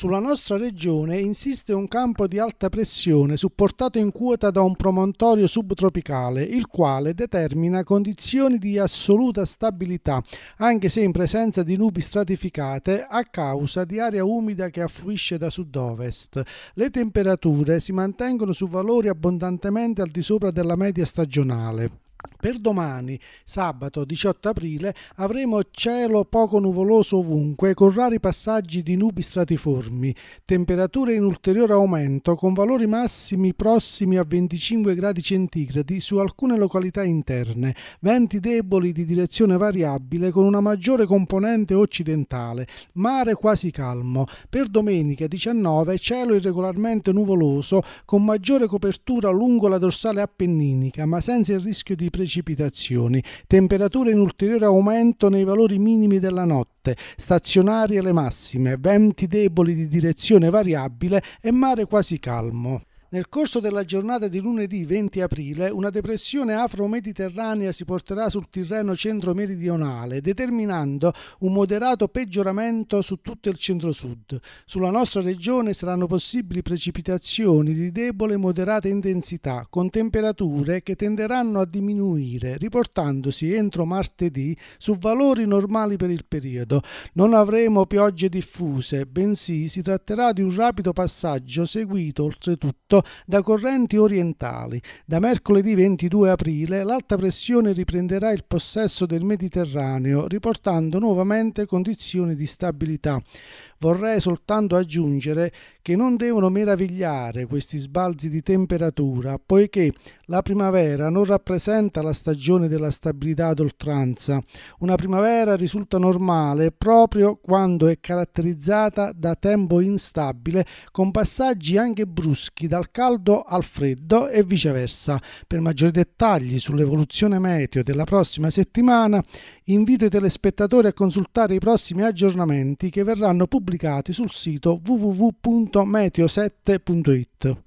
Sulla nostra regione insiste un campo di alta pressione supportato in quota da un promontorio subtropicale, il quale determina condizioni di assoluta stabilità, anche se in presenza di nubi stratificate a causa di aria umida che affluisce da sud-ovest. Le temperature si mantengono su valori abbondantemente al di sopra della media stagionale. Per domani, sabato 18 aprile, avremo cielo poco nuvoloso ovunque con rari passaggi di nubi stratiformi, temperature in ulteriore aumento con valori massimi prossimi a 25 gradi centigradi su alcune località interne, venti deboli di direzione variabile con una maggiore componente occidentale, mare quasi calmo. Per domenica 19 cielo irregolarmente nuvoloso con maggiore copertura lungo la dorsale appenninica, ma senza il rischio di precipitazioni, temperature in ulteriore aumento nei valori minimi della notte, stazionarie le massime, venti deboli di direzione variabile e mare quasi calmo. Nel corso della giornata di lunedì 20 aprile, una depressione afro-mediterranea si porterà sul Tirreno centro-meridionale, determinando un moderato peggioramento su tutto il centro-sud. Sulla nostra regione saranno possibili precipitazioni di debole e moderata intensità, con temperature che tenderanno a diminuire, riportandosi entro martedì su valori normali per il periodo. Non avremo piogge diffuse, bensì si tratterà di un rapido passaggio seguito oltretutto da correnti orientali. Da mercoledì 22 aprile l'alta pressione riprenderà il possesso del Mediterraneo, riportando nuovamente condizioni di stabilità. Vorrei soltanto aggiungere che non devono meravigliare questi sbalzi di temperatura, poiché la primavera non rappresenta la stagione della stabilità ad oltranza. Una primavera risulta normale proprio quando è caratterizzata da tempo instabile, con passaggi anche bruschi dal caldo al freddo e viceversa. Per maggiori dettagli sull'evoluzione meteo della prossima settimana, invito i telespettatori a consultare i prossimi aggiornamenti che verranno pubblicati sul sito www.meteo7.it.